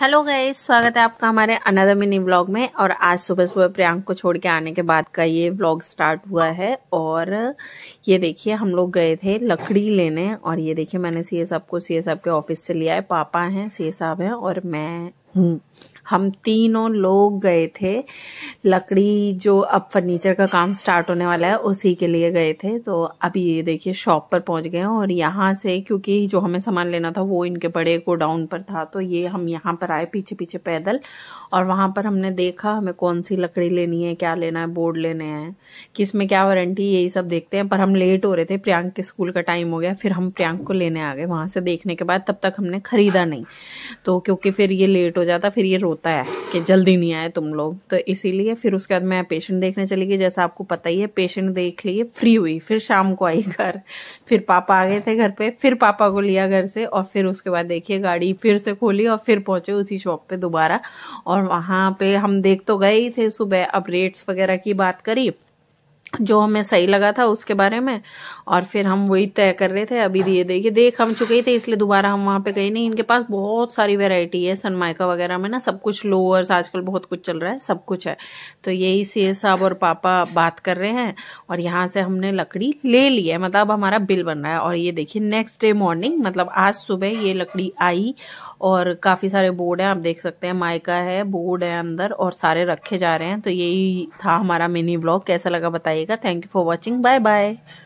hello गए स्वागत है आपका हमारे अनदर मिनी ब्लॉग में और आज सुबह सुबह प्रियांक को छोड़ के आने के बाद का ये ब्लॉग स्टार्ट हुआ है और ये देखिए हम लोग गए थे लकड़ी लेने और ये देखिए मैंने सी साहब को सी साहब के ऑफिस से लिया है पापा हैं सी साहब हैं और मैं हम तीनों लोग गए थे लकड़ी जो अब फर्नीचर का काम स्टार्ट होने वाला है उसी के लिए गए थे तो अभी ये देखिए शॉप पर पहुंच गए और यहाँ से क्योंकि जो हमें सामान लेना था वो इनके बड़े गोडाउन पर था तो ये हम यहाँ पर आए पीछे पीछे पैदल और वहाँ पर हमने देखा हमें कौन सी लकड़ी लेनी है क्या लेना है बोर्ड लेने हैं किस में क्या वारंटी यही सब देखते हैं पर हम लेट हो रहे थे प्रियंक के स्कूल का टाइम हो गया फिर हम प्रियंक को लेने आ गए वहाँ से देखने के बाद तब तक हमने खरीदा नहीं तो क्योंकि फिर ये लेट हो जाता फिर ये रोता है कि जल्दी नहीं आए तुम लोग तो इसीलिए फिर उसके बाद मैं पेशेंट देखने चली गई जैसा आपको पता ही है पेशेंट देख लिए फ्री हुई फिर शाम को आई घर फिर पापा आ गए थे घर पे फिर पापा को लिया घर से और फिर उसके बाद देखिए गाड़ी फिर से खोली और फिर पहुंचे उसी शॉप पे दोबारा और वहां पे हम देख तो गए ही थे सुबह अब रेट्स वगैरह की बात करी जो हमें सही लगा था उसके बारे में और फिर हम वही तय कर रहे थे अभी ये देखिए देख हम चुके ही थे इसलिए दोबारा हम वहाँ पे गए नहीं इनके पास बहुत सारी वैरायटी है सनमाइका वगैरह में ना सब कुछ लोअर्स आजकल बहुत कुछ चल रहा है सब कुछ है तो यही सी साहब और पापा बात कर रहे हैं और यहाँ से हमने लकड़ी ले ली है मतलब हमारा बिल बन रहा है और ये देखिए नेक्स्ट डे मॉर्निंग मतलब आज सुबह ये लकड़ी आई और काफ़ी सारे बोर्ड हैं आप देख सकते हैं माइका है बोर्ड है अंदर और सारे रखे जा रहे हैं तो यही था हमारा मिनी ब्लॉग कैसा लगा बताइए जाइएगा thank you for watching bye bye